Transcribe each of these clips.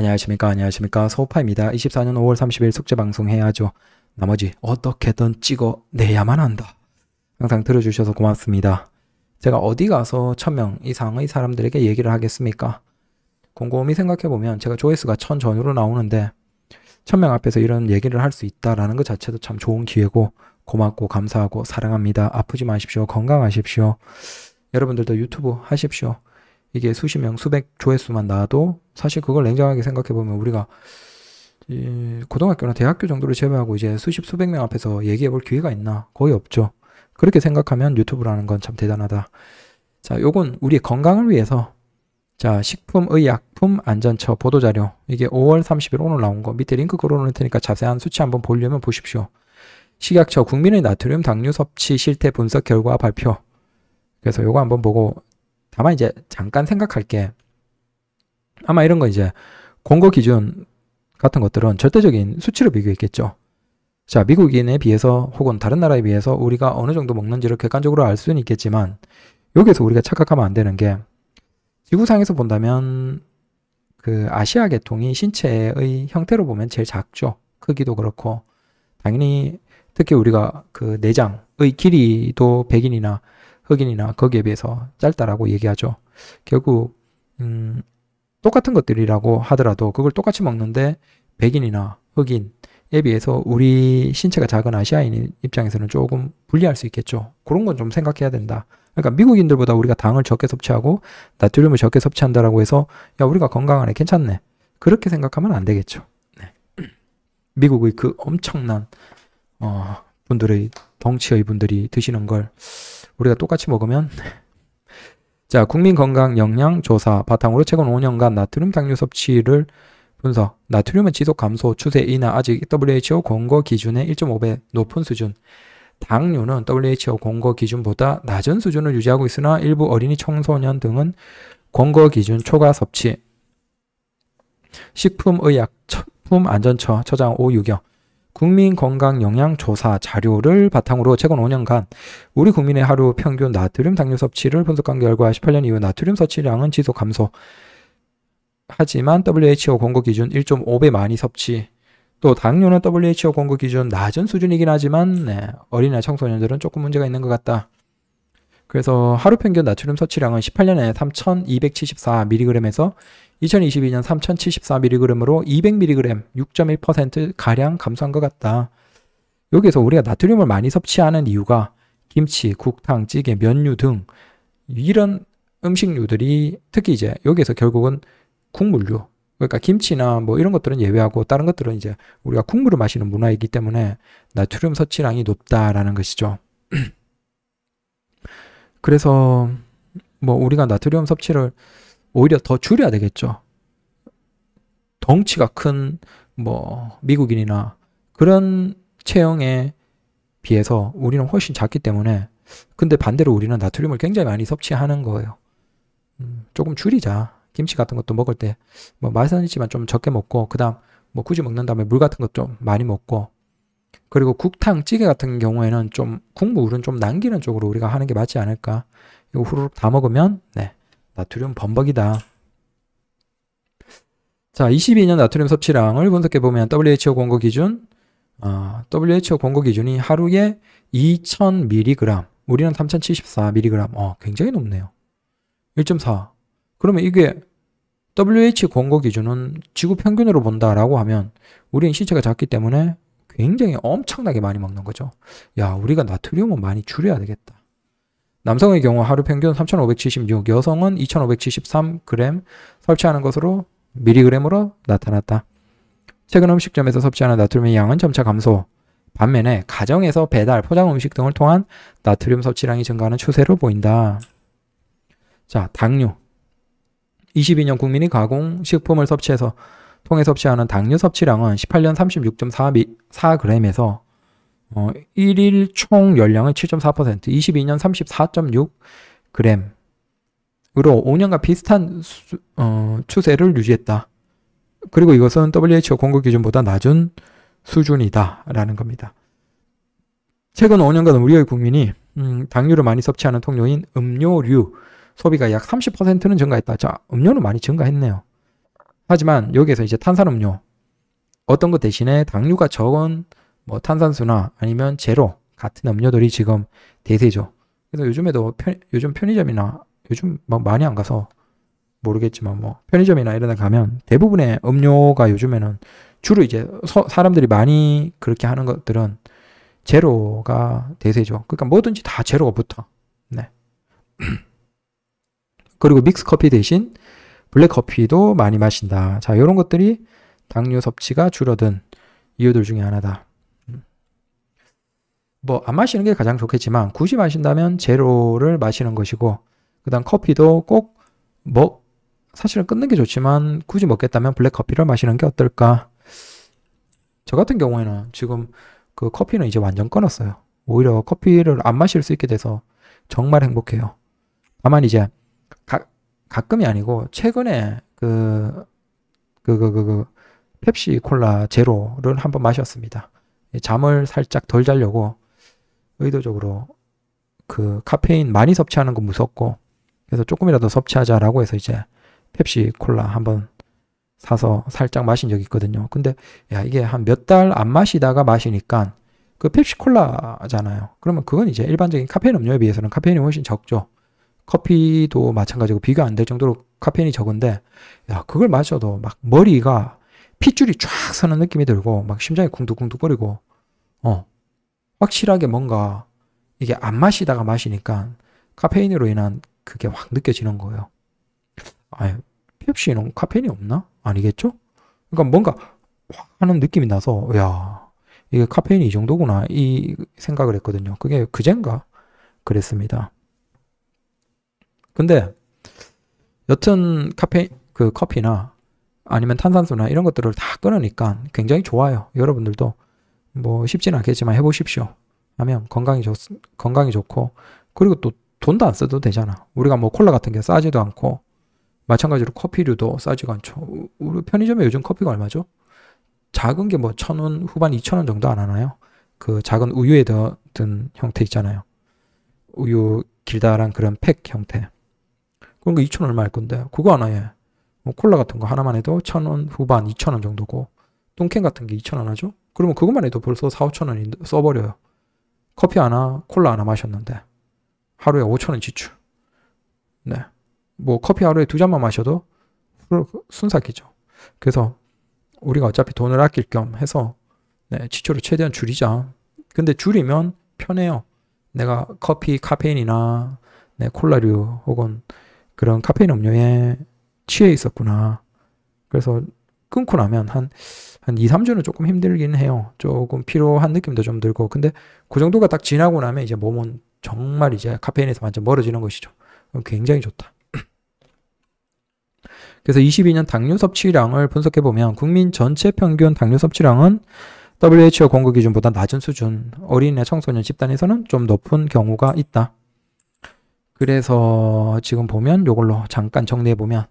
안녕하십니까 안녕하십니까 소파입니다. 24년 5월 30일 숙제방송 해야죠. 나머지 어떻게든 찍어내야만 한다. 항상 들어주셔서 고맙습니다. 제가 어디 가서 1000명 이상의 사람들에게 얘기를 하겠습니까? 곰곰이 생각해보면 제가 조회수가 1000 전후로 나오는데 1000명 앞에서 이런 얘기를 할 수 있다라는 것 자체도 참 좋은 기회고 고맙고 감사하고 사랑합니다. 아프지 마십시오. 건강하십시오. 여러분들도 유튜브 하십시오. 이게 수십 명, 수백 조회수만 나와도 사실 그걸 냉정하게 생각해 보면 우리가 고등학교나 대학교 정도를 제외하고 이제 수십 수백 명 앞에서 얘기해 볼 기회가 있나 거의 없죠. 그렇게 생각하면 유튜브라는 건 참 대단하다. 자, 요건 우리 건강을 위해서 자, 식품의약품 안전처 보도자료. 이게 5월 30일 오늘 나온 거. 밑에 링크 걸어놓을 테니까 자세한 수치 한번 보려면 보십시오. 식약처 국민의 나트륨 당류 섭취 실태 분석 결과 발표. 그래서 요거 한번 보고 아마 이제 잠깐 생각할 게 아마 이런 거 이제 공고 기준 같은 것들은 절대적인 수치로 비교했겠죠. 자, 미국인에 비해서 혹은 다른 나라에 비해서 우리가 어느 정도 먹는지를 객관적으로 알 수는 있겠지만 여기서 에 우리가 착각하면 안 되는 게 지구상에서 본다면 그 아시아 계통이 신체의 형태로 보면 제일 작죠. 크기도 그렇고 당연히 특히 우리가 그 내장의 길이도 백인이나 흑인이나 거기에 비해서 짧다라고 얘기하죠. 결국 음, 똑같은 것들이라고 하더라도 그걸 똑같이 먹는데 백인이나 흑인에 비해서 우리 신체가 작은 아시아인 입장에서는 조금 불리할 수 있겠죠. 그런 건 좀 생각해야 된다. 그러니까 미국인들보다 우리가 당을 적게 섭취하고 나트륨을 적게 섭취한다라고 해서 야 우리가 건강하네 괜찮네 그렇게 생각하면 안 되겠죠. 네. 미국의 그 엄청난 어, 분들의 덩치의 분들이 드시는 걸 우리가 똑같이 먹으면 자 국민건강영양조사 바탕으로 최근 5년간 나트륨 당뇨 섭취를 분석 나트륨의 지속 감소 추세이나 아직 WHO 권고 기준의 1.5배 높은 수준 당뇨는 WHO 권고 기준보다 낮은 수준을 유지하고 있으나 일부 어린이 청소년 등은 권고 기준 초과 섭취 식품의약 품안전처 처장 오유경 국민건강영양조사 자료를 바탕으로 최근 5년간 우리 국민의 하루 평균 나트륨 당뇨 섭취를 분석한 결과 18년 이후 나트륨 섭취량은 지속 감소. 하지만 WHO 권고 기준 1.5배 많이 섭취. 또 당뇨는 WHO 권고 기준 낮은 수준이긴 하지만 네, 어린이나 청소년들은 조금 문제가 있는 것 같다. 그래서 하루 평균 나트륨 섭취량은 18년에 3,274mg에서 2022년 3074mg으로 200mg 6.1%가량 감소한 것 같다. 여기에서 우리가 나트륨을 많이 섭취하는 이유가 김치, 국탕, 찌개, 면류 등 이런 음식류들이 특히 이제 여기에서 결국은 국물류 그러니까 김치나 뭐 이런 것들은 예외하고 다른 것들은 이제 우리가 국물을 마시는 문화이기 때문에 나트륨 섭취량이 높다라는 것이죠. 그래서 뭐 우리가 나트륨 섭취를 오히려 더 줄여야 되겠죠. 덩치가 큰 뭐 미국인이나 그런 체형에 비해서 우리는 훨씬 작기 때문에 근데 반대로 우리는 나트륨을 굉장히 많이 섭취하는 거예요. 음, 조금 줄이자. 김치 같은 것도 먹을 때뭐 맛은 있지만 좀 적게 먹고 그다음 뭐 굳이 먹는다음에물 같은 것 좀 많이 먹고 그리고 국탕 찌개 같은 경우에는 좀 국물은 좀 남기는 쪽으로 우리가 하는 게 맞지 않을까. 이거 후루룩 다 먹으면 네 나트륨 범벅이다. 자, 22년 나트륨 섭취량을 분석해 보면 WHO 공고 기준 어, WHO 공고 기준이 하루에 2000mg, 우리는 3074mg. 어, 굉장히 높네요. 1.4. 그러면 이게 WHO 권고 기준은 지구 평균으로 본다라고 하면 우리는 신체가 작기 때문에 굉장히 엄청나게 많이 먹는 거죠. 야, 우리가 나트륨은 많이 줄여야 되겠다. 남성의 경우 하루 평균 3,576, 여성은 2,573g 섭취하는 것으로 미리그램으로 나타났다. 최근 음식점에서 섭취하는 나트륨의 양은 점차 감소. 반면에 가정에서 배달, 포장 음식 등을 통한 나트륨 섭취량이 증가하는 추세로 보인다. 자, 당뇨 22년 국민이 가공식품을 섭취해서 통해 섭취하는 당뇨 섭취량은 18년 36.4g에서 어, 1일 총 열량의 7.4%, 22년 34.6g으로 5년과 비슷한 수, 어, 추세를 유지했다. 그리고 이것은 WHO 공급 기준보다 낮은 수준이다라는 겁니다. 최근 5년간 우리의 국민이 음, 당류를 많이 섭취하는 통로인 음료류 소비가 약 30%는 증가했다. 자, 음료는 많이 증가했네요. 하지만 여기에서 이제 탄산음료 어떤 것 대신에 당류가 적은 뭐 탄산수나 아니면 제로 같은 음료들이 지금 대세죠. 그래서 요즘에도 편, 요즘 편의점이나 요즘 막 뭐 많이 안 가서 모르겠지만 뭐 편의점이나 이런 데 가면 대부분의 음료가 요즘에는 주로 이제 서, 사람들이 많이 그렇게 하는 것들은 제로가 대세죠. 그러니까 뭐든지 다 제로가 붙어. 네. 그리고 믹스 커피 대신 블랙 커피도 많이 마신다. 자, 요런 것들이 당뇨 섭취가 줄어든 이유들 중에 하나다. 뭐안 마시는 게 가장 좋겠지만 굳이 마신다면 제로를 마시는 것이고 그다음 커피도 꼭 뭐 사실은 끊는 게 좋지만 굳이 먹겠다면 블랙 커피를 마시는 게 어떨까? 저 같은 경우에는 지금 그 커피는 이제 완전 끊었어요. 오히려 커피를 안 마실 수 있게 돼서 정말 행복해요. 다만 이제 가, 가끔이 아니고 최근에 그 그, 그, 그, 그, 펩시 콜라 제로를 한번 마셨습니다. 잠을 살짝 덜 자려고 의도적으로 그 카페인 많이 섭취하는 건 무섭고 그래서 조금이라도 섭취하자라고 해서 이제 펩시 콜라 한번 사서 살짝 마신 적이 있거든요. 근데 야 이게 한 몇 달 안 마시다가 마시니까 그 펩시콜라잖아요. 그러면 그건 이제 일반적인 카페인 음료에 비해서는 카페인이 훨씬 적죠. 커피도 마찬가지고 비교 안 될 정도로 카페인이 적은데 야 그걸 마셔도 막 머리가 핏줄이 쫙 서는 느낌이 들고 막 심장이 쿵둑쿵둑거리고 어 확실하게 뭔가 이게 안 마시다가 마시니까 카페인으로 인한 그게 확 느껴지는 거예요. 아니, 펩시는 카페인이 없나? 아니겠죠? 그러니까 뭔가 확 하는 느낌이 나서, 야 이게 카페인이 이 정도구나. 이 생각을 했거든요. 그게 그젠가 그랬습니다. 근데 여튼 카페, 그 커피나 아니면 탄산수나 이런 것들을 다 끊으니까 굉장히 좋아요. 여러분들도 뭐 쉽진 않겠지만 해보십시오. 하면 건강이 좋, 건강이 좋고, 그리고 또 돈도 안 써도 되잖아. 우리가 뭐 콜라 같은 게 싸지도 않고, 마찬가지로 커피류도 싸지가 않죠. 우리 편의점에 요즘 커피가 얼마죠? 작은 게 뭐 천 원 후반 이천 원 정도 안 하나요? 그 작은 우유에 넣든 형태 있잖아요. 우유 길다란 그런 팩 형태. 그런 거이천 얼마 할 건데 그거 하나에 뭐 콜라 같은 거 하나만 해도 천 원 후반 이천 원 정도고 똥캔 같은 게 이천 원 하죠? 그러면 그것만 해도 벌써 4, 5천 원이 써버려요. 커피 하나, 콜라 하나 마셨는데 하루에 5천 원 지출. 네. 뭐 커피 하루에 두 잔만 마셔도 순삭이죠. 그래서 우리가 어차피 돈을 아낄 겸 해서 네, 지출을 최대한 줄이자. 근데 줄이면 편해요. 내가 커피 카페인이나 네, 콜라류 혹은 그런 카페인 음료에 취해 있었구나. 그래서 끊고 나면 한한 2, 3주는 조금 힘들긴 해요. 조금 피로한 느낌도 좀 들고. 근데 그 정도가 딱 지나고 나면 이제 몸은 정말 이제 카페인에서 완전 멀어지는 것이죠. 굉장히 좋다. 그래서 22년 당뇨 섭취량을 분석해 보면 국민 전체 평균 당뇨 섭취량은 WHO 공급 기준보다 낮은 수준, 어린이나 청소년 집단에서는 좀 높은 경우가 있다. 그래서 지금 보면 이걸로 잠깐 정리해 보면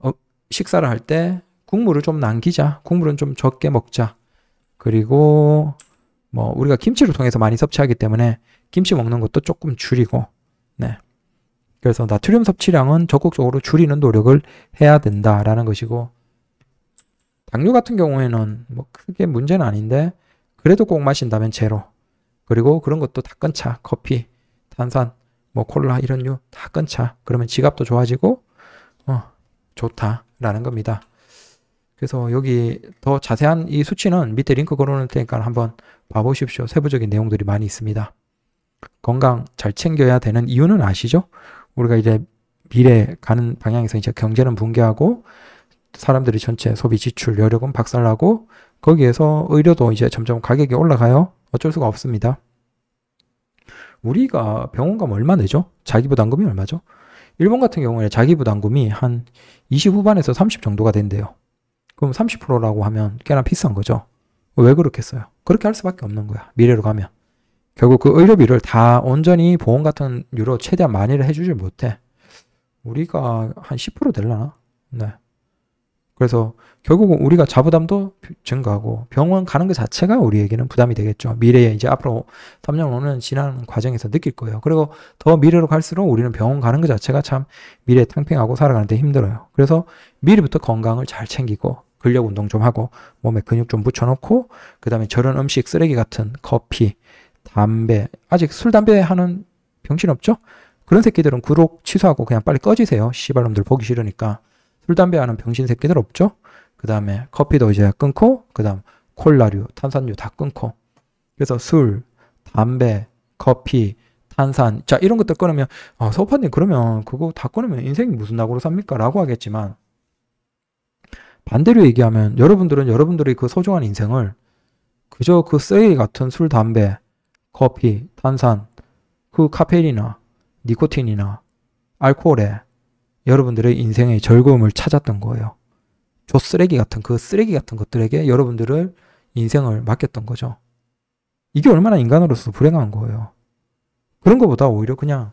어, 식사를 할때 국물을 좀 남기자. 국물은 좀 적게 먹자. 그리고 뭐 우리가 김치를 통해서 많이 섭취하기 때문에 김치 먹는 것도 조금 줄이고 네. 그래서 나트륨 섭취량은 적극적으로 줄이는 노력을 해야 된다라는 것이고 당뇨 같은 경우에는 뭐 크게 문제는 아닌데 그래도 꼭 마신다면 제로 그리고 그런 것도 다 끊자 커피 탄산 뭐 콜라 이런 류 다 끊자 그러면 지갑도 좋아지고 어 좋다라는 겁니다. 그래서 여기 더 자세한 이 수치는 밑에 링크 걸어놓을 테니까 한번 봐보십시오. 세부적인 내용들이 많이 있습니다. 건강 잘 챙겨야 되는 이유는 아시죠? 우리가 이제 미래 가는 방향에서 이제 경제는 붕괴하고 사람들이 전체 소비 지출 여력은 박살나고 거기에서 의료도 이제 점점 가격이 올라가요. 어쩔 수가 없습니다. 우리가 병원 가면 얼마 내죠? 자기 부담금이 얼마죠? 일본 같은 경우에 자기 부담금이 한 20 후반에서 30 정도가 된대요. 그럼 30%라고 하면 꽤나 비싼 거죠. 왜 그렇겠어요? 그렇게 할 수밖에 없는 거야. 미래로 가면. 결국 그 의료비를 다 온전히 보험 같은 유로 최대한 많이를 해주질 못해. 우리가 한 10% 될라나? 네. 그래서 결국은 우리가 자부담도 증가하고 병원 가는 것 자체가 우리에게는 부담이 되겠죠. 미래에 이제 앞으로 3년 오는 지난 과정에서 느낄 거예요. 그리고 더 미래로 갈수록 우리는 병원 가는 것 자체가 참 미래에 탕핑하고 살아가는데 힘들어요. 그래서 미리부터 건강을 잘 챙기고 근력 운동 좀 하고 몸에 근육 좀 붙여놓고 그 다음에 저런 음식 쓰레기 같은 커피, 담배 아직 술 담배 하는 병신 없죠? 그런 새끼들은 구독 취소하고 그냥 빨리 꺼지세요. 시발놈들 보기 싫으니까 술 담배 하는 병신 새끼들 없죠? 그 다음에 커피도 이제 끊고 그 다음 콜라류, 탄산류 다 끊고 그래서 술, 담배, 커피, 탄산 자 이런 것들 끊으면 아, 서파님 그러면 그거 다 끊으면 인생이 무슨 낙으로 삽니까? 라고 하겠지만 반대로 얘기하면 여러분들은 여러분들의 그 소중한 인생을 그저 그 쓰레기 같은 술, 담배, 커피, 탄산, 그 카페인이나 니코틴이나 알코올에 여러분들의 인생의 즐거움을 찾았던 거예요. 저 쓰레기 같은 그 쓰레기 같은 것들에게 여러분들을 인생을 맡겼던 거죠. 이게 얼마나 인간으로서 불행한 거예요. 그런 것보다 오히려 그냥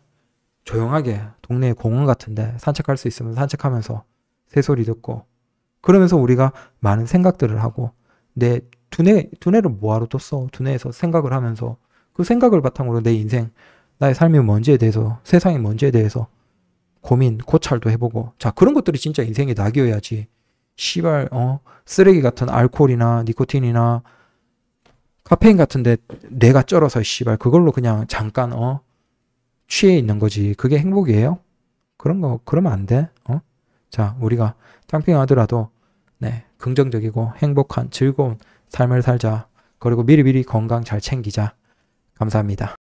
조용하게 동네 공원 같은데 산책할 수 있으면 산책하면서 새소리 듣고 그러면서 우리가 많은 생각들을 하고 내 두뇌 두뇌를 뭐하러 뒀어? 두뇌에서 생각을 하면서 그 생각을 바탕으로 내 인생, 나의 삶이 뭔지에 대해서, 세상이 뭔지에 대해서 고민, 고찰도 해보고 자 그런 것들이 진짜 인생의 낙이어야지. 시발 어 쓰레기 같은 알코올이나 니코틴이나 카페인 같은데 내가 쩔어서 시발 그걸로 그냥 잠깐 어 취해 있는 거지. 그게 행복이에요? 그런 거 그러면 안 돼. 어? 자, 우리가 캠핑하더라도 네, 긍정적이고 행복한 즐거운 삶을 살자. 그리고 미리미리 건강 잘 챙기자. 감사합니다.